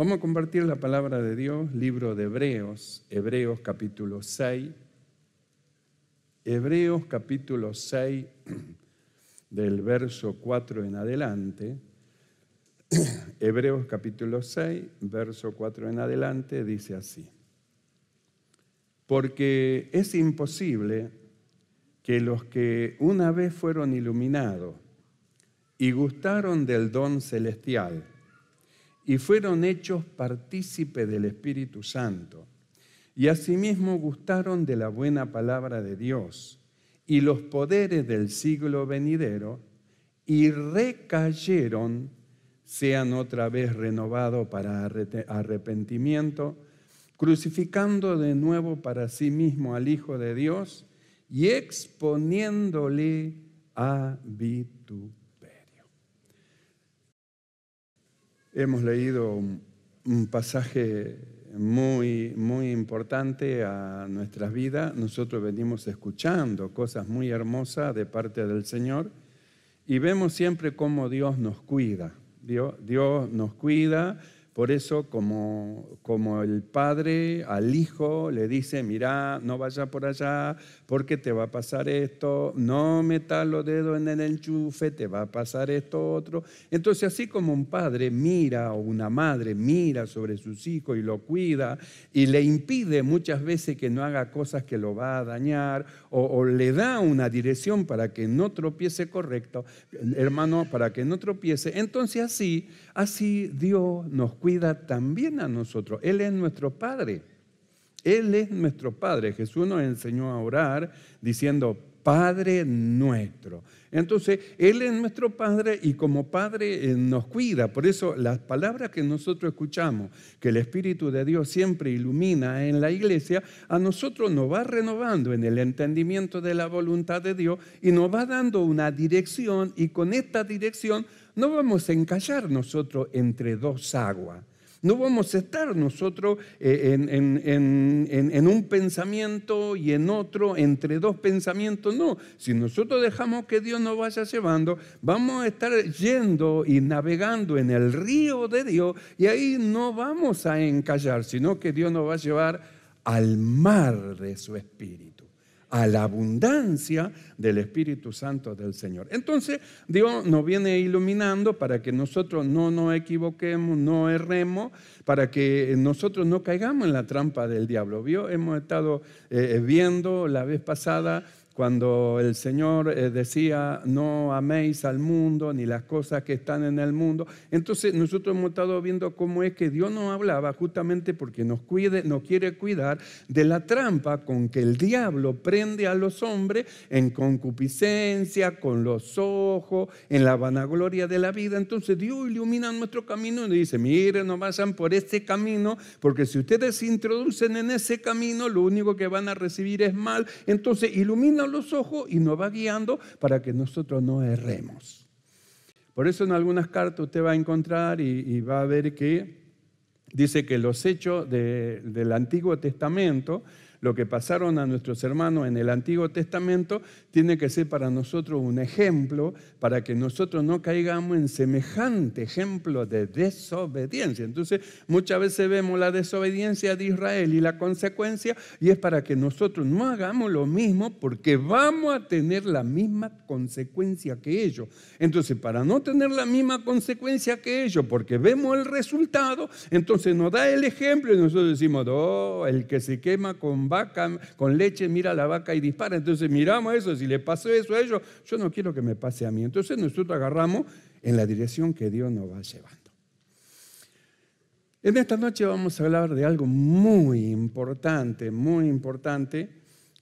Vamos a compartir la palabra de Dios, libro de Hebreos, Hebreos capítulo 6. Hebreos capítulo 6, del verso 4 en adelante. Hebreos capítulo 6, verso 4 en adelante, dice así. Porque es imposible que los que una vez fueron iluminados y gustaron del don celestial, y fueron hechos partícipe del Espíritu Santo, y asimismo gustaron de la buena palabra de Dios y los poderes del siglo venidero, y recayeron, sean otra vez renovado para arrepentimiento, crucificando de nuevo para sí mismo al Hijo de Dios y exponiéndole a virtud. Hemos leído un pasaje muy, muy importante a nuestras vidas. Nosotros venimos escuchando cosas muy hermosas de parte del Señor y vemos siempre cómo Dios nos cuida. Dios, Dios nos cuida por eso, como, como el padre al hijo le dice, mira, no vaya por allá porque te va a pasar esto, no metas los dedos en el enchufe, te va a pasar esto otro. Entonces, así como un padre mira o una madre mira sobre sus hijos y lo cuida y le impide muchas veces que no haga cosas que lo va a dañar o, o le da una dirección para que no tropiece correcto, hermano, para que no tropiece, entonces así Así Dios nos cuida también a nosotros. Él es nuestro Padre. Él es nuestro Padre. Jesús nos enseñó a orar diciendo, Padre nuestro. Entonces, Él es nuestro Padre y como Padre eh, nos cuida. Por eso las palabras que nosotros escuchamos, que el Espíritu de Dios siempre ilumina en la iglesia, a nosotros nos va renovando en el entendimiento de la voluntad de Dios y nos va dando una dirección y con esta dirección no vamos a encallar nosotros entre dos aguas. No vamos a estar nosotros eh, en, un pensamiento y en otro, entre dos pensamientos, no. Si nosotros dejamos que Dios nos vaya llevando, vamos a estar yendo y navegando en el río de Dios y ahí no vamos a encallar, sino que Dios nos va a llevar al mar de su espíritu a la abundancia del Espíritu Santo del Señor. Entonces, Dios nos viene iluminando para que nosotros no nos equivoquemos, no erremos, para que nosotros no caigamos en la trampa del diablo. ¿Vio? Hemos estado eh, eh, viendo la vez pasada cuando el Señor eh, decía, no améis al mundo ni las cosas que están en el mundo. Entonces nosotros hemos estado viendo cómo es que Dios nos hablaba justamente porque nos, quiere cuidar de la trampa con que el diablo prende a los hombres en concupiscencia, con los ojos, en la vanagloria de la vida. Entonces Dios ilumina nuestro camino y dice, miren, no vayan por este camino, porque si ustedes se introducen en ese camino, lo único que van a recibir es mal. Entonces ilumina los ojos y nos va guiando para que nosotros no erremos. Por eso en algunas cartas usted va a encontrar y, va a ver que dice que los hechos del Antiguo Testamento lo que pasaron a nuestros hermanos en el Antiguo Testamento, tiene que ser para nosotros un ejemplo para que nosotros no caigamos en semejante ejemplo de desobediencia. Entonces, muchas veces vemos la desobediencia de Israel y la consecuencia, y es para que nosotros no hagamos lo mismo porque vamos a tener la misma consecuencia que ellos. Entonces, para no tener la misma consecuencia que ellos, porque vemos el resultado, entonces nos da el ejemplo y nosotros decimos, no oh, el que se quema con vaca, con leche, mira la vaca y dispara. Entonces miramos eso, si le pasó eso a ellos, yo no quiero que me pase a mí. Entonces nosotros agarramos en la dirección que Dios nos va llevando. En esta noche vamos a hablar de algo muy importante, muy importante,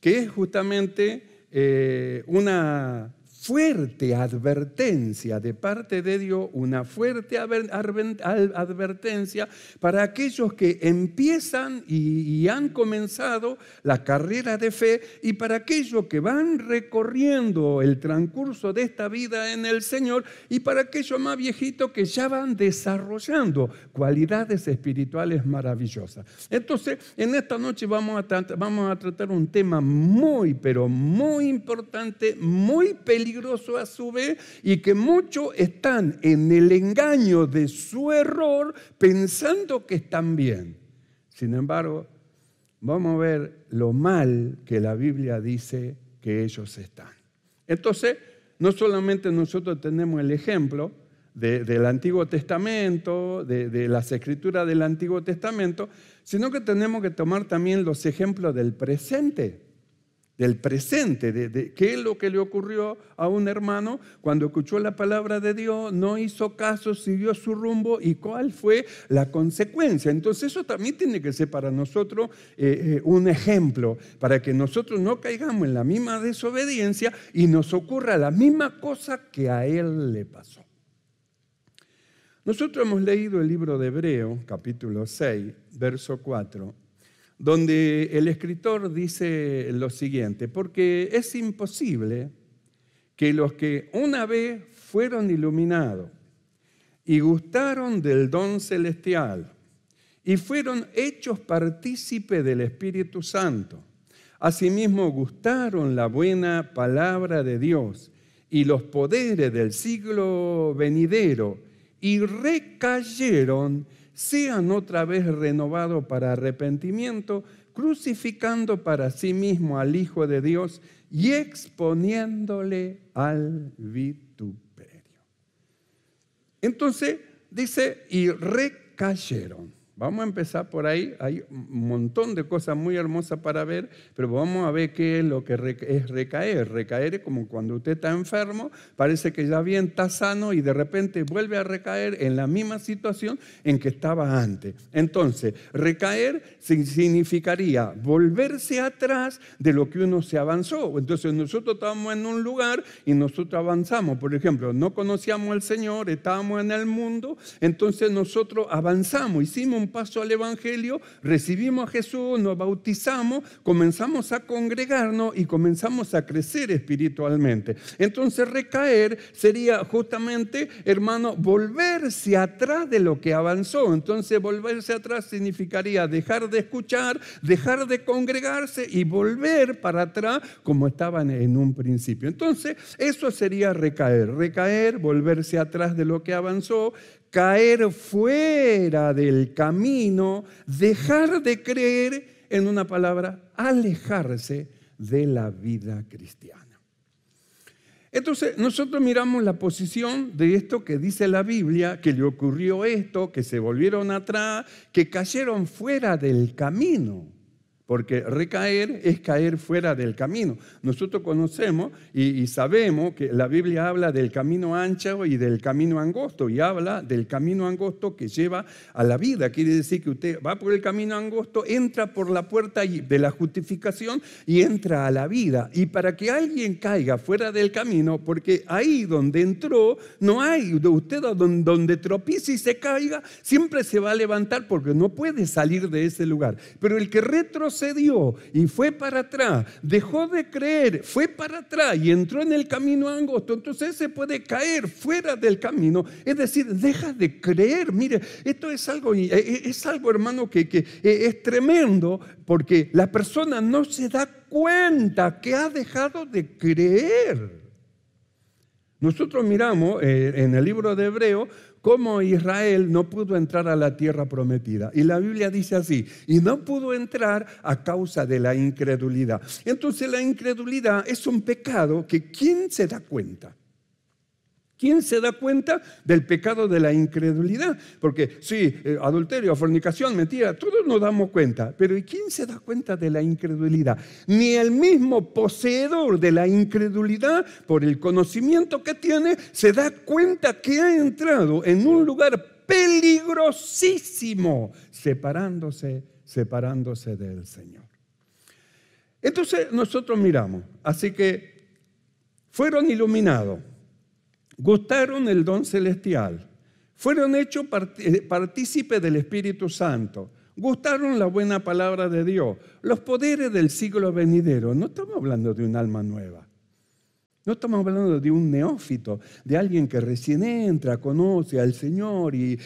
que es justamente eh, una fuerte advertencia de parte de Dios, una fuerte advertencia para aquellos que empiezan y, han comenzado la carrera de fe y para aquellos que van recorriendo el transcurso de esta vida en el Señor y para aquellos más viejitos que ya van desarrollando cualidades espirituales maravillosas. Entonces, en esta noche vamos a, vamos a tratar un tema muy, pero muy importante, muy peligroso peligroso a su vez y que muchos están en el engaño de su error pensando que están bien. Sin embargo, vamos a ver lo mal que la Biblia dice que ellos están. Entonces, no solamente nosotros tenemos el ejemplo del Antiguo Testamento, de, de las escrituras del Antiguo Testamento, sino que tenemos que tomar también los ejemplos del presente del presente, de, qué es lo que le ocurrió a un hermano cuando escuchó la palabra de Dios, no hizo caso, siguió su rumbo y cuál fue la consecuencia. Entonces eso también tiene que ser para nosotros eh, eh, un ejemplo, para que nosotros no caigamos en la misma desobediencia y nos ocurra la misma cosa que a él le pasó. Nosotros hemos leído el libro de Hebreo, capítulo 6, verso 4 donde el escritor dice lo siguiente, porque es imposible que los que una vez fueron iluminados y gustaron del don celestial y fueron hechos partícipes del Espíritu Santo, asimismo gustaron la buena palabra de Dios y los poderes del siglo venidero y recayeron sean otra vez renovados para arrepentimiento, crucificando para sí mismo al Hijo de Dios y exponiéndole al vituperio. Entonces dice, y recayeron. Vamos a empezar por ahí. Hay un montón de cosas muy hermosas para ver, pero vamos a ver qué es lo que es recaer. Recaer es como cuando usted está enfermo, parece que ya bien está sano y de repente vuelve a recaer en la misma situación en que estaba antes. Entonces, recaer significaría volverse atrás de lo que uno se avanzó. Entonces, nosotros estábamos en un lugar y nosotros avanzamos. Por ejemplo, no conocíamos al Señor, estábamos en el mundo, entonces nosotros avanzamos, hicimos un paso al Evangelio, recibimos a Jesús, nos bautizamos, comenzamos a congregarnos y comenzamos a crecer espiritualmente. Entonces recaer sería justamente, hermano, volverse atrás de lo que avanzó. Entonces volverse atrás significaría dejar de escuchar, dejar de congregarse y volver para atrás como estaban en un principio. Entonces eso sería recaer, recaer, volverse atrás de lo que avanzó, caer fuera del camino, dejar de creer, en una palabra, alejarse de la vida cristiana. Entonces, nosotros miramos la posición de esto que dice la Biblia, que le ocurrió esto, que se volvieron atrás, que cayeron fuera del camino porque recaer es caer fuera del camino. Nosotros conocemos y, sabemos que la Biblia habla del camino ancho y del camino angosto, y habla del camino angosto que lleva a la vida. Quiere decir que usted va por el camino angosto, entra por la puerta de la justificación y entra a la vida. Y para que alguien caiga fuera del camino, porque ahí donde entró, no hay, usted donde tropiece y se caiga, siempre se va a levantar porque no puede salir de ese lugar. Pero el que retrocede, dio y fue para atrás, dejó de creer, fue para atrás y entró en el camino angosto, entonces se puede caer fuera del camino. Es decir, deja de creer. Mire, esto es algo, eh, eh, es algo hermano, que, que eh, es tremendo porque la persona no se da cuenta que ha dejado de creer. Nosotros miramos eh, en el libro de Hebreo cómo Israel no pudo entrar a la tierra prometida. Y la Biblia dice así, y no pudo entrar a causa de la incredulidad. Entonces la incredulidad es un pecado que ¿quién se da cuenta? ¿Quién se da cuenta del pecado de la incredulidad? Porque sí, eh, adulterio, fornicación, mentira, todos nos damos cuenta, pero ¿y quién se da cuenta de la incredulidad? Ni el mismo poseedor de la incredulidad, por el conocimiento que tiene, se da cuenta que ha entrado en un lugar peligrosísimo, separándose, separándose del Señor. Entonces nosotros miramos, así que fueron iluminados gustaron el don celestial, fueron hechos eh, partícipes del Espíritu Santo, gustaron la buena palabra de Dios, los poderes del siglo venidero. No estamos hablando de un alma nueva. No estamos hablando de un neófito, de alguien que recién entra, conoce al Señor y,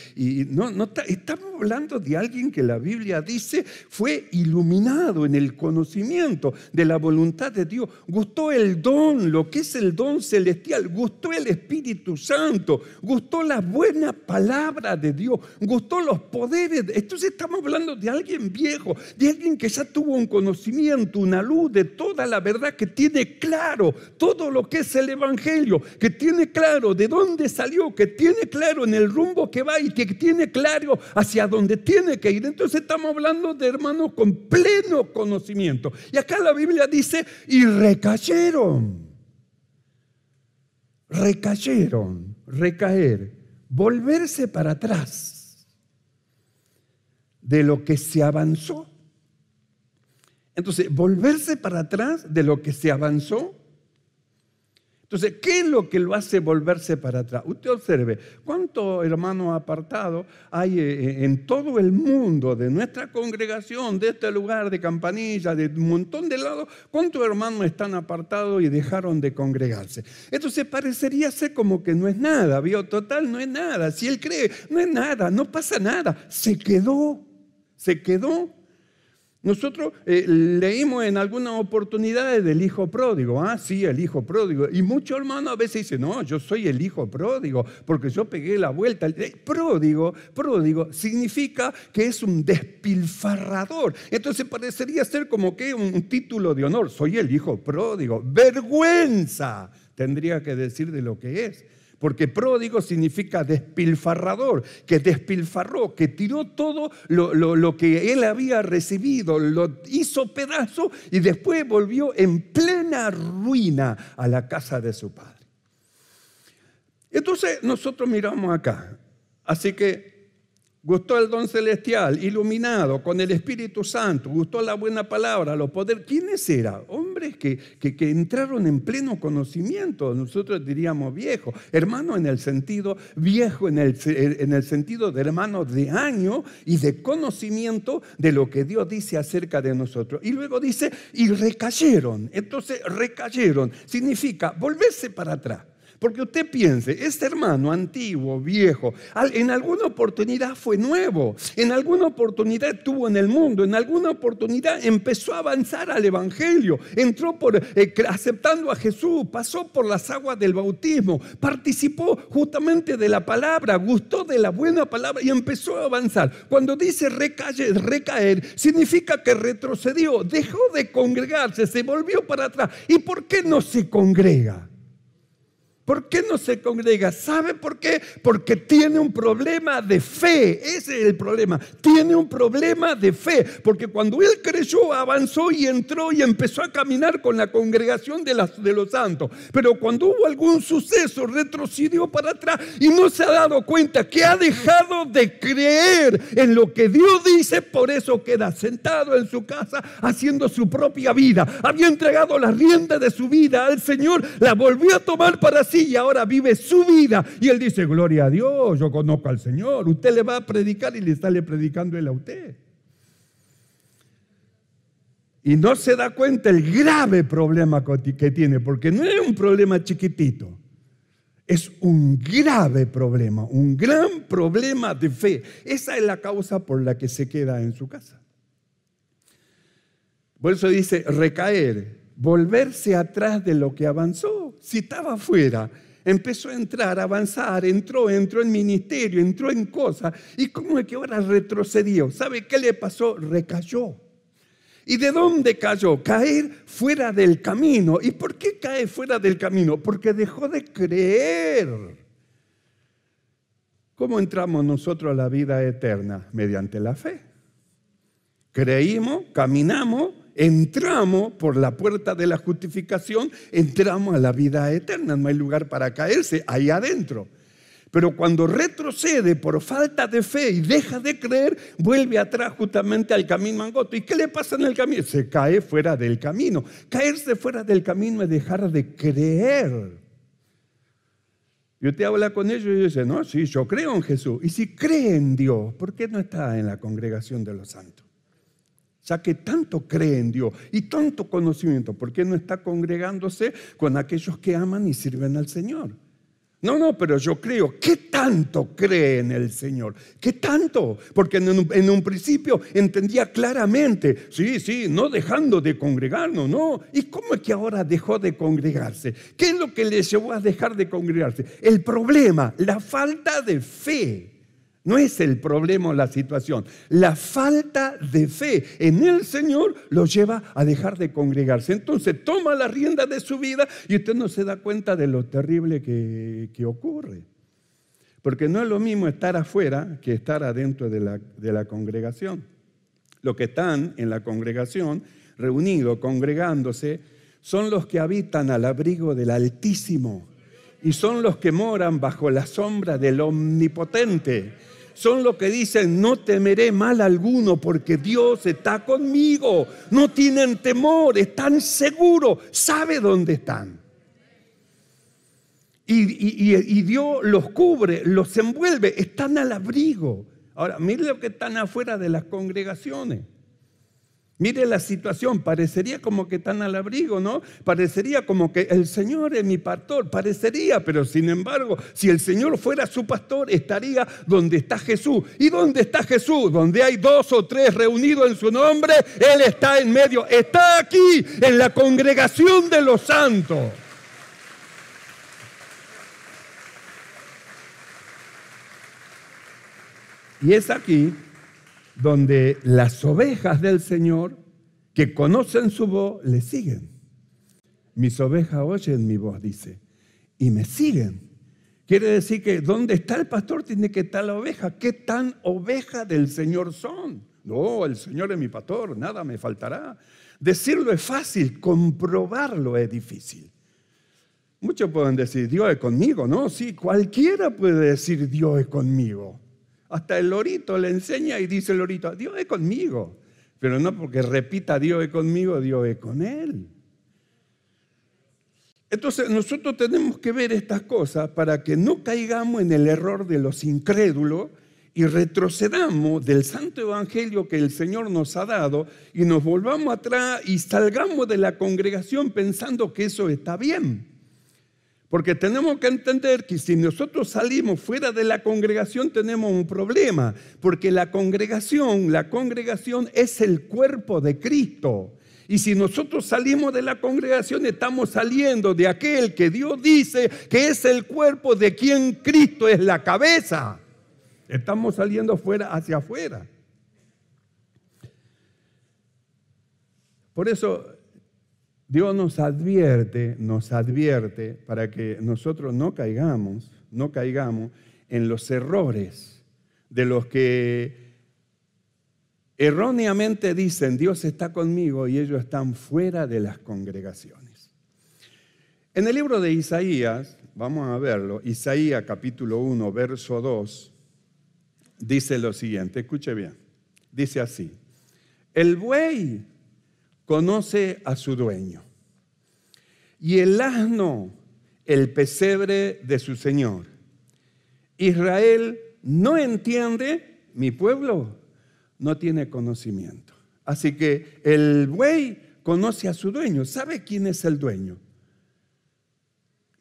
no, estamos hablando de alguien que la Biblia dice fue iluminado en el conocimiento de la voluntad de Dios, gustó el don, lo que es el don celestial, gustó el Espíritu Santo, gustó la buena palabra de Dios, gustó los poderes. Entonces estamos hablando de alguien viejo, de alguien que ya tuvo un conocimiento, una luz de toda la verdad que tiene claro todo lo que es el Evangelio, que tiene claro de dónde salió, que tiene claro en el rumbo que va y que tiene claro hacia dónde tiene que ir. Entonces estamos hablando de hermanos con pleno conocimiento. Y acá la Biblia dice, y recayeron, recayeron, recaer, volverse para atrás de lo que se avanzó. Entonces, volverse para atrás de lo que se avanzó entonces, ¿qué es lo que lo hace volverse para atrás? Usted observe, ¿cuántos hermanos apartados hay eh, eh, en todo el mundo, de nuestra congregación, de este lugar, de Campanilla, de un montón de lados? ¿Cuántos hermanos están apartados y dejaron de congregarse? Entonces, parecería ser como que no es nada, ¿vio? Total, no es nada. Si él cree, no es nada, no pasa nada. Se quedó, se quedó. Nosotros eh, leímos en algunas oportunidades del hijo pródigo, ah, sí, el hijo pródigo. Y muchos hermanos a veces dicen, no, yo soy el hijo pródigo, porque yo pegué la vuelta. pródigo, pródigo, significa que es un despilfarrador. Entonces parecería ser como que un título de honor, soy el hijo pródigo. Vergüenza tendría que decir de lo que es porque pródigo significa despilfarrador, que despilfarró, que tiró todo lo, que él había recibido, lo hizo pedazo y después volvió en plena ruina a la casa de su padre. Entonces nosotros miramos acá, así que gustó el don celestial, iluminado con el Espíritu Santo, gustó la buena palabra, los poderes. ¿Quiénes eran? Hombres que, que, entraron en pleno conocimiento, nosotros diríamos viejo, hermano en el sentido viejo, en el, en el sentido de hermano de año y de conocimiento de lo que Dios dice acerca de nosotros. Y luego dice, y recayeron, entonces recayeron, significa volverse para atrás. Porque usted piense, este hermano antiguo, viejo, en alguna oportunidad fue nuevo, en alguna oportunidad estuvo en el mundo, en alguna oportunidad empezó a avanzar al Evangelio, entró por eh, aceptando a Jesús, pasó por las aguas del bautismo, participó justamente de la palabra, gustó de la buena palabra y empezó a avanzar. Cuando dice recaer significa que retrocedió, dejó de congregarse, se volvió para atrás. ¿Y por qué no se congrega? ¿Por qué no se congrega? ¿Sabe por qué? Porque tiene un problema de fe. Ese es el problema. Tiene un problema de fe. Porque cuando él creyó, avanzó y entró y empezó a caminar con la congregación de, los santos. Pero cuando hubo algún suceso, retrocedió para atrás y no se ha dado cuenta que ha dejado de creer en lo que Dios dice. Por eso queda sentado en su casa haciendo su propia vida. Había entregado la rienda de su vida al Señor. La volvió a tomar para y ahora vive su vida. Y él dice, gloria a Dios, yo conozco al Señor. Usted le va a predicar y le está le predicando él a usted. Y no se da cuenta el grave problema que tiene, porque no es un problema chiquitito. Es un grave problema, un gran problema de fe. Esa es la causa por la que se queda en su casa. Por eso dice recaer, volverse atrás de lo que avanzó si estaba afuera, empezó a entrar, a avanzar, entró, entró en ministerio, entró en cosas, y cómo es que ahora retrocedió. ¿Sabe qué le pasó? Recayó. ¿Y de dónde cayó? Caer fuera del camino. ¿Y por qué cae fuera del camino? Porque dejó de creer. ¿Cómo entramos nosotros a la vida eterna? Mediante la fe. Creímos, caminamos, entramos por la puerta de la justificación, entramos a la vida eterna, no hay lugar para caerse ahí adentro. Pero cuando retrocede por falta de fe y deja de creer, vuelve atrás justamente al camino angosto. ¿Y qué le pasa en el camino? Se cae fuera del camino. Caerse fuera del camino es dejar de creer. Y usted habla con ellos y dice, no, sí, yo creo en Jesús. Y si cree en Dios, ¿por qué no está en la congregación de los santos? ya que tanto cree en Dios y tanto conocimiento, ¿por qué no está congregándose con aquellos que aman y sirven al Señor? No, no, pero yo creo, ¿qué tanto cree en el Señor? ¿Qué tanto? Porque en un, en un, principio entendía claramente, sí, sí, no dejando de congregarnos, no. ¿Y cómo es que ahora dejó de congregarse? ¿Qué es lo que le llevó a dejar de congregarse? El problema, la falta de fe. No es el problema o la situación. La falta de fe en el Señor lo lleva a dejar de congregarse. Entonces toma la rienda de su vida y usted no se da cuenta de lo terrible que, ocurre. Porque no es lo mismo estar afuera que estar adentro de la, de la congregación. Los que están en la congregación, reunidos, congregándose, son los que habitan al abrigo del Altísimo y son los que moran bajo la sombra del Omnipotente son los que dicen, no temeré mal alguno porque Dios está conmigo. No tienen temor, están seguros, sabe dónde están. Y, Dios los cubre, los envuelve, están al abrigo. Ahora, mire lo que están afuera de las congregaciones. Mire la situación, parecería como que están al abrigo, ¿no? Parecería como que el Señor es mi pastor, parecería, pero sin embargo, si el Señor fuera su pastor, estaría donde está Jesús. ¿Y dónde está Jesús? Donde hay dos o tres reunidos en su nombre, Él está en medio, está aquí, en la congregación de los santos. Y es aquí donde las ovejas del Señor, que conocen su voz, le siguen. Mis ovejas oyen mi voz, dice, y me siguen. Quiere decir que donde está el pastor tiene que estar la oveja. ¿Qué tan oveja del Señor son? No, el Señor es mi pastor, nada me faltará. Decirlo es fácil, comprobarlo es difícil. Muchos pueden decir, Dios es conmigo, ¿no? Sí, cualquiera puede decir, Dios es conmigo. Hasta el lorito le enseña y dice el lorito, Dios es conmigo. Pero no porque repita Dios es conmigo, Dios es con él. Entonces nosotros tenemos que ver estas cosas para que no caigamos en el error de los incrédulos y retrocedamos del santo evangelio que el Señor nos ha dado y nos volvamos atrás y salgamos de la congregación pensando que eso está bien. Porque tenemos que entender que si nosotros salimos fuera de la congregación tenemos un problema, porque la congregación, la congregación es el cuerpo de Cristo. Y si nosotros salimos de la congregación estamos saliendo de aquel que Dios dice que es el cuerpo de quien Cristo es la cabeza. Estamos saliendo fuera hacia afuera. Por eso Dios nos advierte, nos advierte para que nosotros no caigamos, no caigamos en los errores de los que erróneamente dicen Dios está conmigo y ellos están fuera de las congregaciones. En el libro de Isaías, vamos a verlo, Isaías capítulo 1, verso 2, dice lo siguiente, escuche bien, dice así, el buey conoce a su dueño. Y el asno, el pesebre de su Señor. Israel no entiende, mi pueblo no tiene conocimiento. Así que el buey conoce a su dueño, sabe quién es el dueño.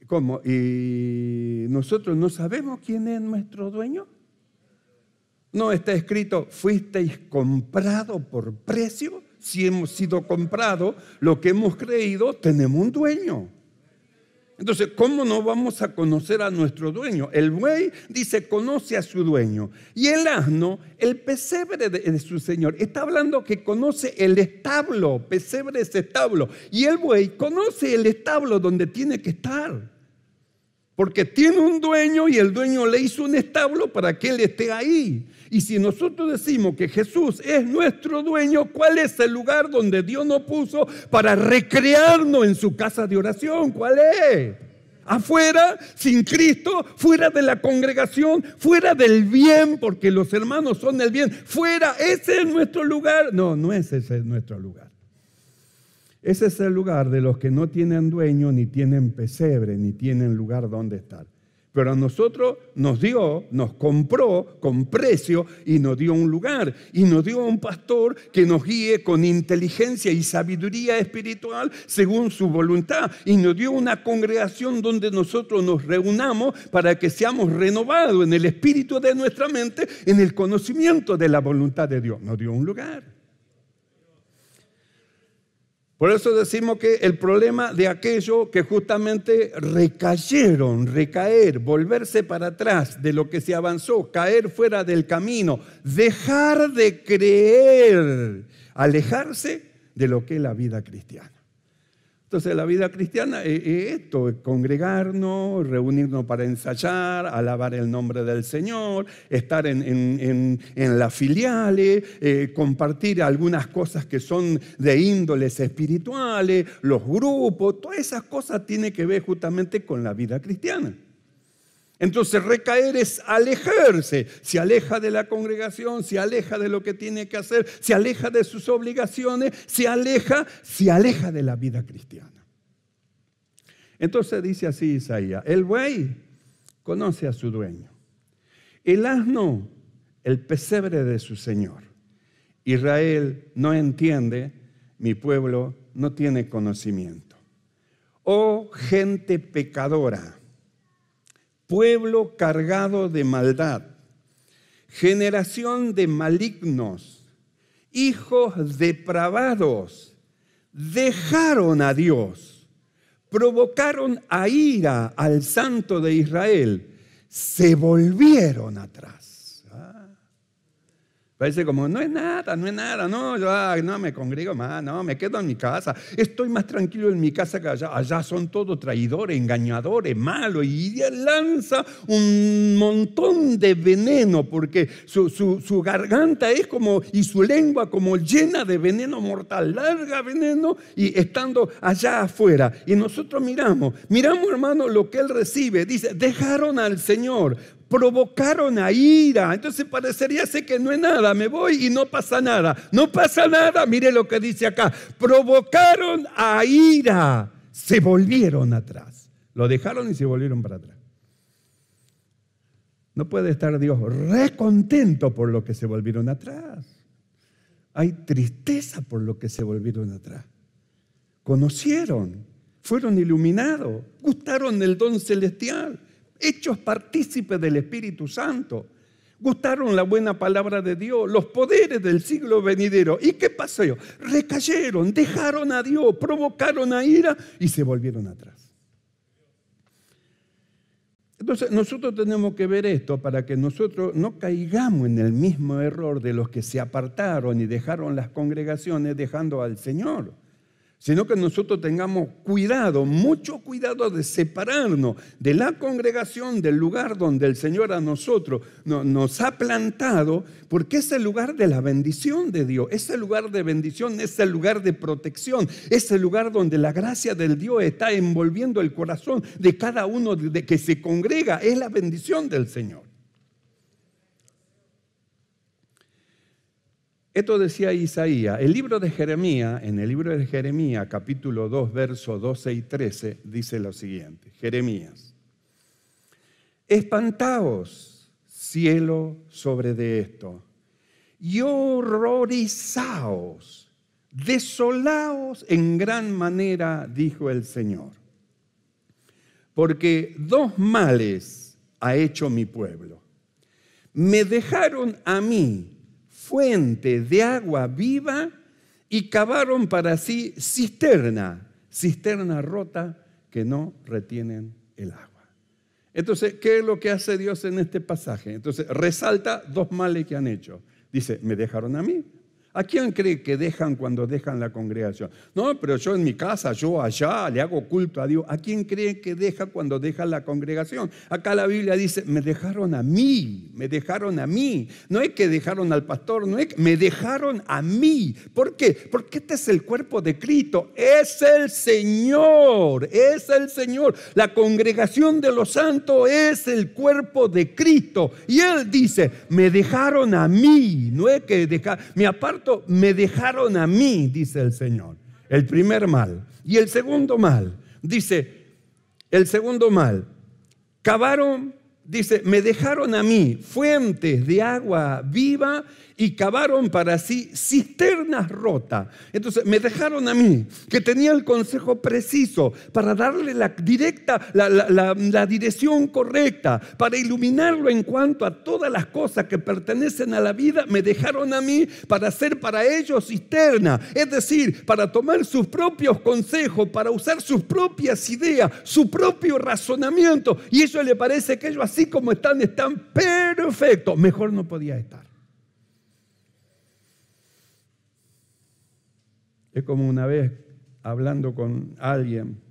¿Cómo? ¿Y nosotros no sabemos quién es nuestro dueño? No está escrito, fuisteis comprado por precio. Si hemos sido comprados, lo que hemos creído, tenemos un dueño. Entonces, ¿cómo no vamos a conocer a nuestro dueño? El buey dice, conoce a su dueño. Y el asno, el pesebre de, su señor. Está hablando que conoce el establo, pesebre es establo. Y el buey conoce el establo donde tiene que estar. Porque tiene un dueño y el dueño le hizo un establo para que él esté ahí. Y si nosotros decimos que Jesús es nuestro dueño, ¿cuál es el lugar donde Dios nos puso para recrearnos en su casa de oración? ¿Cuál es? Afuera, sin Cristo, fuera de la congregación, fuera del bien, porque los hermanos son el bien. Fuera, ese es nuestro lugar. No, no es ese es nuestro lugar. Ese es el lugar de los que no tienen dueño, ni tienen pesebre, ni tienen lugar donde estar. Pero a nosotros nos dio, nos compró con precio y nos dio un lugar. Y nos dio un pastor que nos guíe con inteligencia y sabiduría espiritual según su voluntad. Y nos dio una congregación donde nosotros nos reunamos para que seamos renovados en el espíritu de nuestra mente, en el conocimiento de la voluntad de Dios. Nos dio un lugar. Por eso decimos que el problema de aquellos que justamente recayeron, recaer, volverse para atrás de lo que se avanzó, caer fuera del camino, dejar de creer, alejarse de lo que es la vida cristiana. Entonces la vida cristiana es esto, congregarnos, reunirnos para ensayar, alabar el nombre del Señor, estar en, las filiales, eh, compartir algunas cosas que son de índoles espirituales, los grupos, todas esas cosas tienen que ver justamente con la vida cristiana. Entonces recaer es alejarse. Se aleja de la congregación, se aleja de lo que tiene que hacer, se aleja de sus obligaciones, se aleja, se aleja de la vida cristiana. Entonces dice así Isaías, el buey conoce a su dueño, el asno el pesebre de su Señor. Israel no entiende, mi pueblo no tiene conocimiento. Oh gente pecadora pueblo cargado de maldad, generación de malignos, hijos depravados, dejaron a Dios, provocaron a ira al santo de Israel, se volvieron atrás. Parece como, no es nada, no es nada, no, yo no me congrego más, no, me quedo en mi casa. Estoy más tranquilo en mi casa que allá. Allá son todos traidores, engañadores, malos, y lanza un montón de veneno, porque su, su garganta es como, y su lengua como llena de veneno mortal, larga veneno, y estando allá afuera. Y nosotros miramos, miramos hermano lo que él recibe. Dice, dejaron al Señor, provocaron a ira. Entonces parecería sé que no es nada, me voy y no pasa nada. No pasa nada, mire lo que dice acá. Provocaron a ira, se volvieron atrás. Lo dejaron y se volvieron para atrás. No puede estar Dios recontento por lo que se volvieron atrás. Hay tristeza por lo que se volvieron atrás. Conocieron, fueron iluminados, gustaron el don celestial hechos partícipes del Espíritu Santo, gustaron la buena palabra de Dios, los poderes del siglo venidero. ¿Y qué pasó? Recayeron, dejaron a Dios, provocaron a ira y se volvieron atrás. Entonces, nosotros tenemos que ver esto para que nosotros no caigamos en el mismo error de los que se apartaron y dejaron las congregaciones dejando al Señor sino que nosotros tengamos cuidado, mucho cuidado de separarnos de la congregación, del lugar donde el Señor a nosotros nos ha plantado, porque es el lugar de la bendición de Dios, es el lugar de bendición, es el lugar de protección, es el lugar donde la gracia del Dios está envolviendo el corazón de cada uno de que se congrega, es la bendición del Señor. Esto decía Isaías. El libro de Jeremías, en el libro de Jeremías, capítulo 2, versos 12 y 13, dice lo siguiente. Jeremías. Espantaos, cielo, sobre de esto, y horrorizaos, desolaos en gran manera, dijo el Señor. Porque dos males ha hecho mi pueblo. Me dejaron a mí fuente de agua viva y cavaron para sí cisterna, cisterna rota que no retienen el agua. Entonces, ¿qué es lo que hace Dios en este pasaje? Entonces, resalta dos males que han hecho. Dice, me dejaron a mí, ¿A quién cree que dejan cuando dejan la congregación? No, pero yo en mi casa, yo allá, le hago culto a Dios. ¿A quién cree que deja cuando deja la congregación? Acá la Biblia dice, me dejaron a mí, me dejaron a mí. No es que dejaron al pastor, no es que me dejaron a mí. ¿Por qué? Porque este es el cuerpo de Cristo, es el Señor, es el Señor. La congregación de los santos es el cuerpo de Cristo. Y Él dice, me dejaron a mí, no es que dejar, me aparte me dejaron a mí, dice el Señor. El primer mal. Y el segundo mal, dice, el segundo mal, cavaron dice, me dejaron a mí fuentes de agua viva y cavaron para sí cisternas rotas. Entonces, me dejaron a mí, que tenía el consejo preciso para darle la directa, la, dirección correcta, para iluminarlo en cuanto a todas las cosas que pertenecen a la vida, me dejaron a mí para hacer para ellos cisterna, es decir, para tomar sus propios consejos, para usar sus propias ideas, su propio razonamiento. Y eso le parece que ellos como están, están perfectos. Mejor no podía estar. Es como una vez hablando con alguien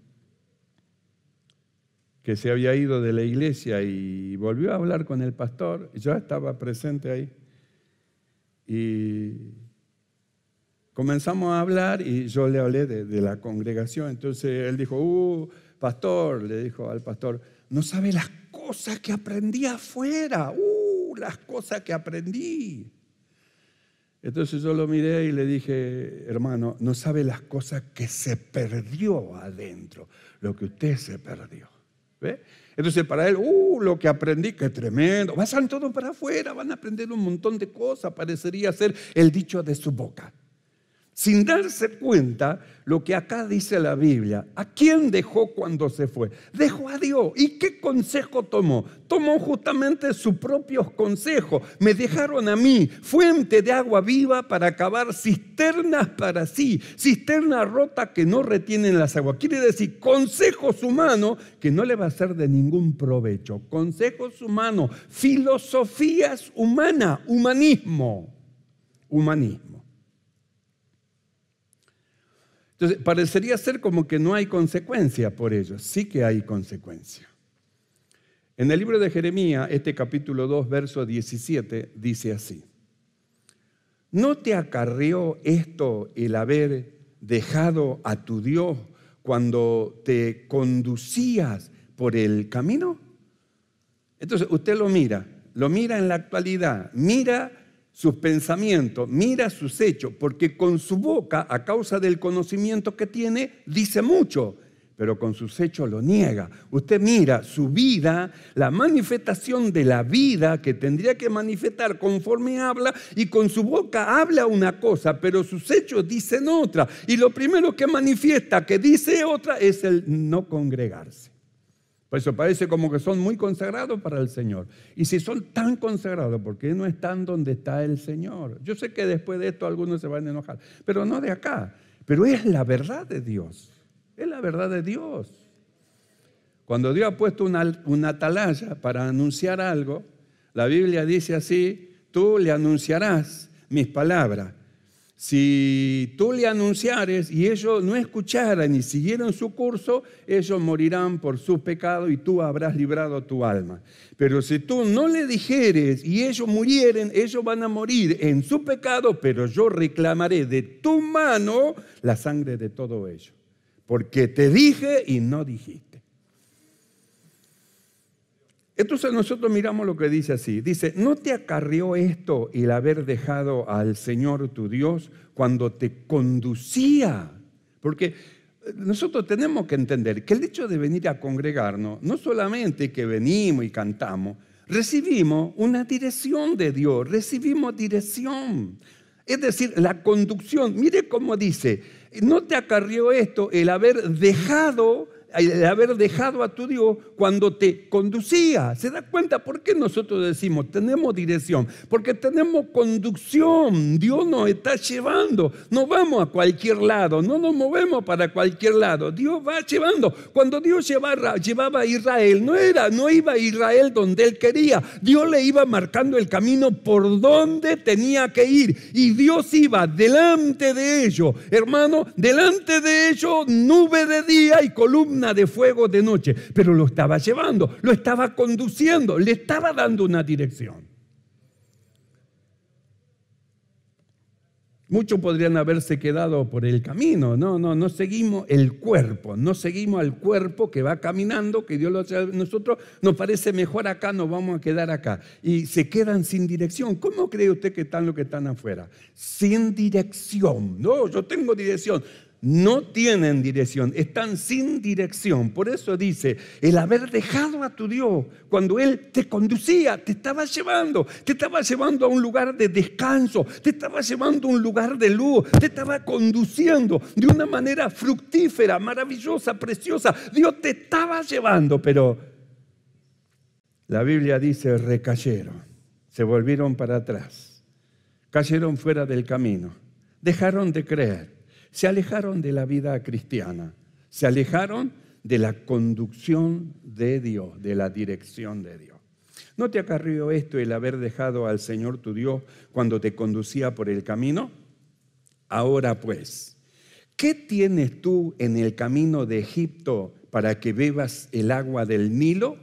que se había ido de la iglesia y volvió a hablar con el pastor, yo estaba presente ahí, y comenzamos a hablar y yo le hablé de, de la congregación, entonces él dijo, uh, pastor, le dijo al pastor, no sabe las cosas que aprendí afuera. Uh, las cosas que aprendí. Entonces yo lo miré y le dije, hermano, no sabe las cosas que se perdió adentro, lo que usted se perdió. ¿Ve? Entonces para él, uh, lo que aprendí, qué tremendo. a salir todo para afuera, van a aprender un montón de cosas, parecería ser el dicho de su boca sin darse cuenta lo que acá dice la Biblia. ¿A quién dejó cuando se fue? Dejó a Dios. ¿Y qué consejo tomó? Tomó justamente sus propios consejos. Me dejaron a mí fuente de agua viva para acabar cisternas para sí, cisternas rotas que no retienen las aguas. Quiere decir consejos humanos que no le va a ser de ningún provecho. Consejos humanos, filosofías humanas, humanismo, humanismo. Entonces, parecería ser como que no hay consecuencia por ello. Sí que hay consecuencia. En el libro de Jeremías, este capítulo 2, verso 17, dice así. ¿No te acarreó esto el haber dejado a tu Dios cuando te conducías por el camino? Entonces usted lo mira, lo mira en la actualidad, mira sus pensamientos, mira sus hechos, porque con su boca, a causa del conocimiento que tiene, dice mucho, pero con sus hechos lo niega. Usted mira su vida, la manifestación de la vida que tendría que manifestar conforme habla, y con su boca habla una cosa, pero sus hechos dicen otra. Y lo primero que manifiesta que dice otra es el no congregarse. Por pues eso parece como que son muy consagrados para el Señor. Y si son tan consagrados, ¿por qué no están donde está el Señor? Yo sé que después de esto algunos se van a enojar, pero no de acá. Pero es la verdad de Dios. Es la verdad de Dios. Cuando Dios ha puesto una, una atalaya para anunciar algo, la Biblia dice así, tú le anunciarás mis palabras si tú le anunciares y ellos no escucharan y siguieran su curso, ellos morirán por su pecado y tú habrás librado tu alma. Pero si tú no le dijeres y ellos murieren, ellos van a morir en su pecado, pero yo reclamaré de tu mano la sangre de todo ello. Porque te dije y no dijiste. Entonces nosotros miramos lo que dice así. Dice, ¿no te acarrió esto el haber dejado al Señor tu Dios cuando te conducía? Porque eh, nosotros tenemos que entender que el hecho de venir a congregarnos, no solamente que venimos y cantamos, recibimos una dirección de Dios, recibimos dirección. Es decir, la conducción, mire cómo dice, no te acarrió esto el haber dejado de haber dejado a tu Dios cuando te conducía. ¿Se da cuenta por qué nosotros decimos tenemos dirección? Porque tenemos conducción. Dios nos está llevando. No vamos a cualquier lado, no nos movemos para cualquier lado. Dios va llevando. Cuando Dios llevaba, a Israel, no, era, no iba a Israel donde él quería. Dios le iba marcando el camino por donde tenía que ir. Y Dios iba delante de ellos. Hermano, delante de ellos nube de día y columna de fuego de noche, pero lo estaba llevando, lo estaba conduciendo, le estaba dando una dirección. Muchos podrían haberse quedado por el camino. No, no, no seguimos el cuerpo, no seguimos al cuerpo que va caminando, que Dios lo hace nosotros. Nos parece mejor acá, nos vamos a quedar acá. Y se quedan sin dirección. ¿Cómo cree usted que están los que están afuera? Sin dirección. No, yo tengo dirección no tienen dirección, están sin dirección. Por eso dice, el haber dejado a tu Dios cuando Él te conducía, te estaba llevando, te estaba llevando a un lugar de descanso, te estaba llevando a un lugar de luz, te estaba conduciendo de una manera fructífera, maravillosa, preciosa. Dios te estaba llevando, pero la Biblia dice, recayeron, se volvieron para atrás, cayeron fuera del camino, dejaron de creer se alejaron de la vida cristiana, se alejaron de la conducción de Dios, de la dirección de Dios. ¿No te acarrió esto el haber dejado al Señor tu Dios cuando te conducía por el camino? Ahora pues, ¿qué tienes tú en el camino de Egipto para que bebas el agua del Nilo?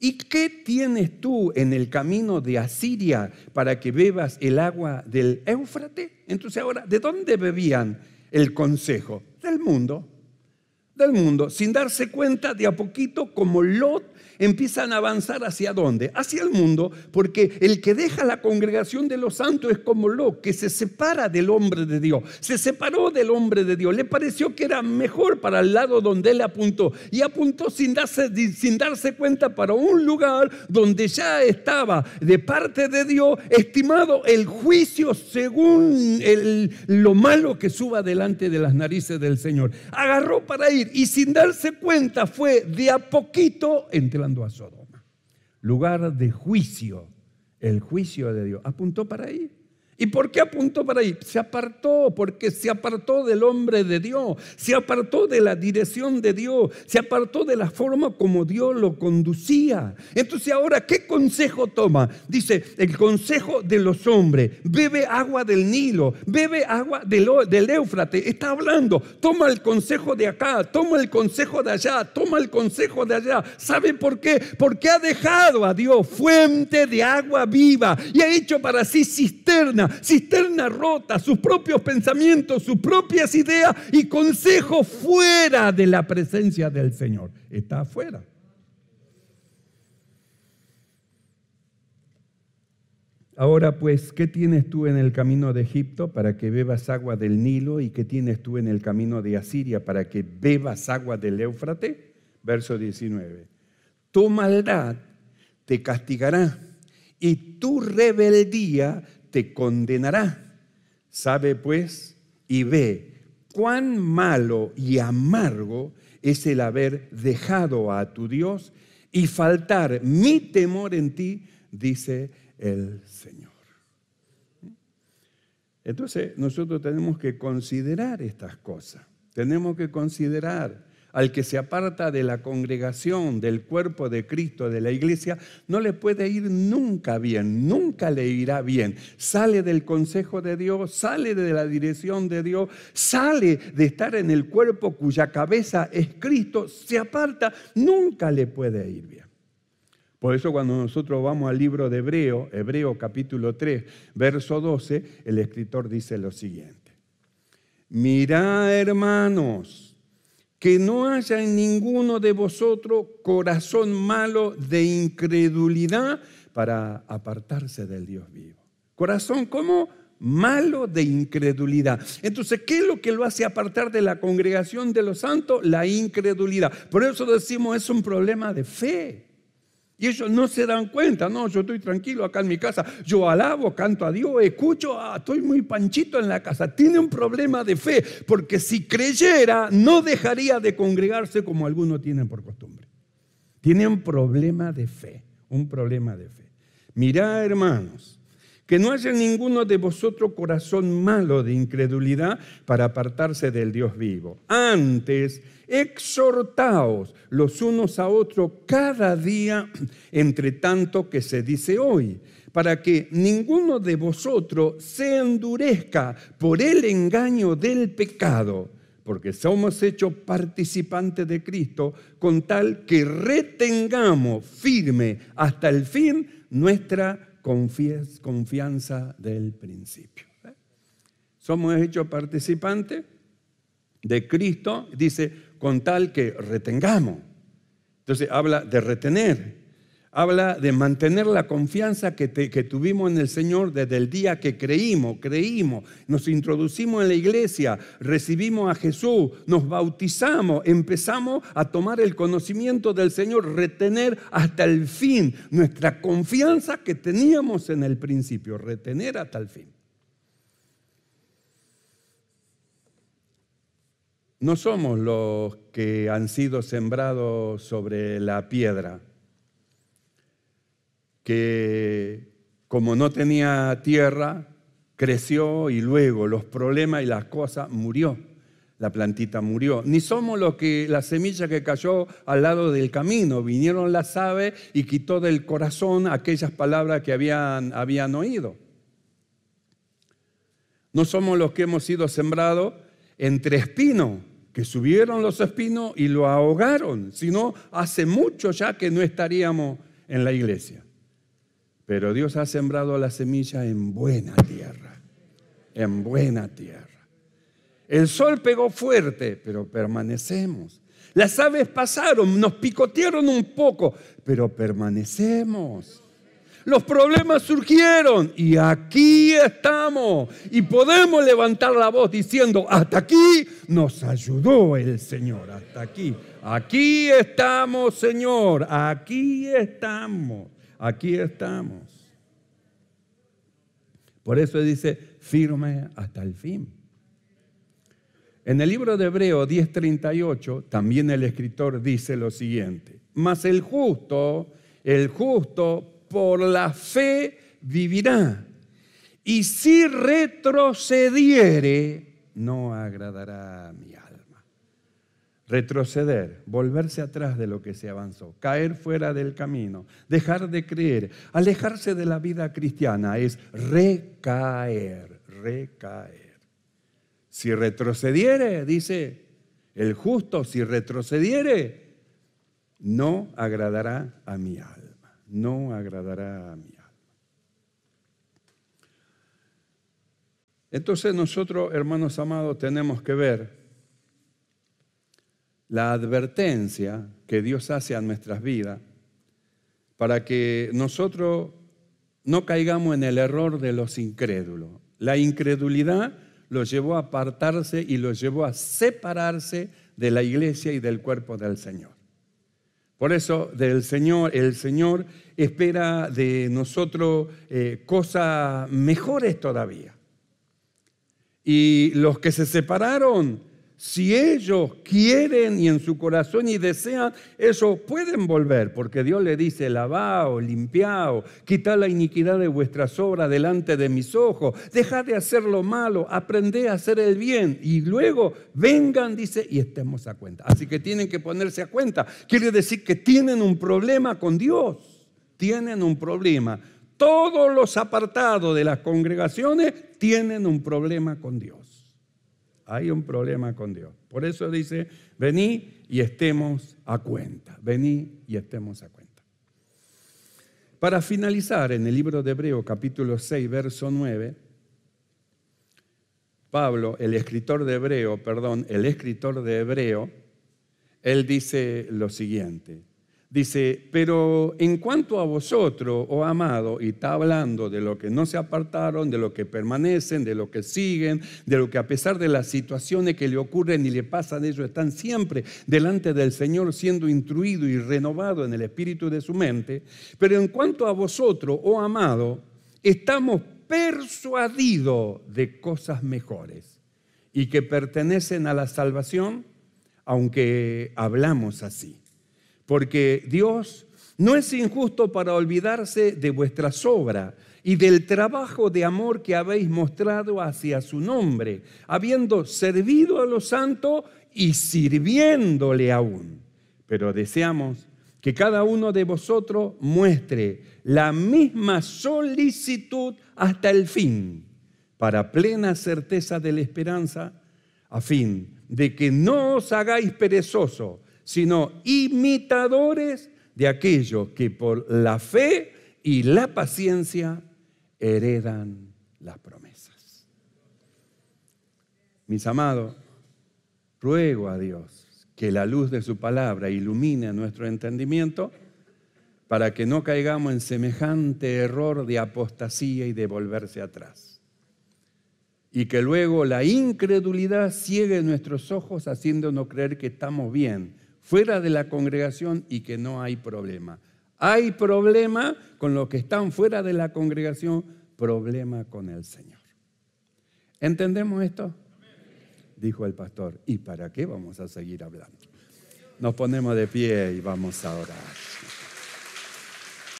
¿Y qué tienes tú en el camino de Asiria para que bebas el agua del Éufrates? Entonces ahora, ¿de dónde bebían el consejo? Del mundo, del mundo, sin darse cuenta de a poquito como Lot empiezan a avanzar hacia dónde? Hacia el mundo, porque el que deja la congregación de los santos es como Lo, que se separa del hombre de Dios, se separó del hombre de Dios, le pareció que era mejor para el lado donde él apuntó y apuntó sin darse, sin darse cuenta para un lugar donde ya estaba de parte de Dios estimado el juicio según lo malo que suba delante de las narices del Señor. Agarró para ir y sin darse cuenta fue de a poquito entre las a Sodoma, lugar de juicio, el juicio de Dios. Apuntó para ahí. ¿Y por qué apuntó para ahí? Se apartó, porque se apartó del hombre de Dios, se apartó de la dirección de Dios, se apartó de la forma como Dios lo conducía. Entonces ahora, ¿qué consejo toma? Dice, el consejo de los hombres, bebe agua del Nilo, bebe agua del, Éufrates, está hablando, toma el consejo de acá, toma el consejo de allá, toma el consejo de allá. ¿Sabe por qué? Porque ha dejado a Dios fuente de agua viva y ha hecho para sí cisterna cisterna, rota, sus propios pensamientos, sus propias ideas y consejos fuera de la presencia del Señor. Está afuera. Ahora pues, ¿qué tienes tú en el camino de Egipto para que bebas agua del Nilo? ¿Y qué tienes tú en el camino de Asiria para que bebas agua del Éufrate? Verso 19. Tu maldad te castigará y tu rebeldía condenará. Sabe pues y ve cuán malo y amargo es el haber dejado a tu Dios y faltar mi temor en ti, dice el Señor. Entonces nosotros tenemos que considerar estas cosas, tenemos que considerar al que se aparta de la congregación, del cuerpo de Cristo, de la iglesia, no le puede ir nunca bien, nunca le irá bien. Sale del consejo de Dios, sale de la dirección de Dios, sale de estar en el cuerpo cuya cabeza es Cristo, se aparta, nunca le puede ir bien. Por eso cuando nosotros vamos al libro de Hebreo, Hebreo capítulo 3, verso 12, el escritor dice lo siguiente. Mirá, hermanos, que no haya en ninguno de vosotros corazón malo de incredulidad para apartarse del Dios vivo. Corazón como malo de incredulidad. Entonces, ¿qué es lo que lo hace apartar de la congregación de los santos? La incredulidad. Por eso decimos, es un problema de fe. Y ellos no se dan cuenta, no, yo estoy tranquilo acá en mi casa, yo alabo, canto a Dios, escucho, ah, estoy muy panchito en la casa. Tiene un problema de fe, porque si creyera, no dejaría de congregarse como algunos tienen por costumbre. Tiene un problema de fe, un problema de fe. Mirá, hermanos, que no haya ninguno de vosotros corazón malo de incredulidad para apartarse del Dios vivo. Antes, exhortaos los unos a otros cada día, entre tanto que se dice hoy, para que ninguno de vosotros se endurezca por el engaño del pecado, porque somos hechos participantes de Cristo, con tal que retengamos firme hasta el fin nuestra confianza del principio. Somos hechos participantes de Cristo, dice, con tal que retengamos. Entonces habla de retener, habla de mantener la confianza que, tuvimos en el Señor desde el día que creímos, creímos, nos introducimos en la iglesia, recibimos a Jesús, nos bautizamos, empezamos a tomar el conocimiento del Señor, retener hasta el fin nuestra confianza que teníamos en el principio, retener hasta el fin. No somos los que han sido sembrados sobre la piedra que como no tenía tierra, creció y luego los problemas y las cosas murió. La plantita murió. Ni somos los que la semilla que cayó al lado del camino. Vinieron las aves y quitó del corazón aquellas palabras que habían, habían oído. No somos los que hemos sido sembrados entre espinos, que subieron los espinos y lo ahogaron, sino hace mucho ya que no estaríamos en la iglesia. Pero Dios ha sembrado la semilla en buena tierra, en buena tierra. El sol pegó fuerte, pero permanecemos. Las aves pasaron, nos picotearon un poco, pero permanecemos. Los problemas surgieron y aquí estamos. Y podemos levantar la voz diciendo, hasta aquí nos ayudó el Señor, hasta aquí. Aquí estamos, Señor, aquí estamos aquí estamos. Por eso dice, firme hasta el fin. En el libro de Hebreo 10:38, también el escritor dice lo siguiente, mas el justo, el justo por la fe vivirá, y si retrocediere, no agradará a mi alma retroceder, volverse atrás de lo que se avanzó, caer fuera del camino, dejar de creer, alejarse de la vida cristiana es recaer, recaer. Si retrocediere, dice el justo, si retrocediere, no agradará a mi alma, no agradará a mi alma. Entonces nosotros, hermanos amados, tenemos que ver la advertencia que Dios hace a nuestras vidas para que nosotros no caigamos en el error de los incrédulos. La incredulidad los llevó a apartarse y los llevó a separarse de la iglesia y del cuerpo del Señor. Por eso del Señor, el Señor espera de nosotros eh, cosas mejores todavía. Y los que se separaron si ellos quieren y en su corazón y desean, eso pueden volver, porque Dios le dice, lavao, limpiaos, quita la iniquidad de vuestras obras delante de mis ojos, dejad de hacer lo malo, aprende a hacer el bien, y luego vengan, dice, y estemos a cuenta. Así que tienen que ponerse a cuenta. Quiere decir que tienen un problema con Dios, tienen un problema. Todos los apartados de las congregaciones tienen un problema con Dios. Hay un problema con Dios. Por eso dice, vení y estemos a cuenta. Vení y estemos a cuenta. Para finalizar, en el libro de Hebreo capítulo 6, verso 9, Pablo, el escritor de Hebreo, perdón, el escritor de Hebreo, él dice lo siguiente, Dice, pero en cuanto a vosotros, oh amado, y está hablando de lo que no se apartaron, de lo que permanecen, de lo que siguen, de lo que a pesar de las situaciones que le ocurren y le pasan, ellos están siempre delante del Señor siendo instruido y renovado en el espíritu de su mente. Pero en cuanto a vosotros, oh amado, estamos persuadidos de cosas mejores y que pertenecen a la salvación, aunque hablamos así porque Dios no es injusto para olvidarse de vuestra sobra y del trabajo de amor que habéis mostrado hacia su nombre, habiendo servido a los santos y sirviéndole aún. Pero deseamos que cada uno de vosotros muestre la misma solicitud hasta el fin, para plena certeza de la esperanza, a fin de que no os hagáis perezosos, sino imitadores de aquellos que por la fe y la paciencia heredan las promesas. Mis amados, ruego a Dios que la luz de su palabra ilumine nuestro entendimiento para que no caigamos en semejante error de apostasía y de volverse atrás. Y que luego la incredulidad ciegue nuestros ojos haciéndonos creer que estamos bien fuera de la congregación y que no hay problema. Hay problema con los que están fuera de la congregación, problema con el Señor. ¿Entendemos esto? Dijo el pastor, ¿y para qué vamos a seguir hablando? Nos ponemos de pie y vamos a orar.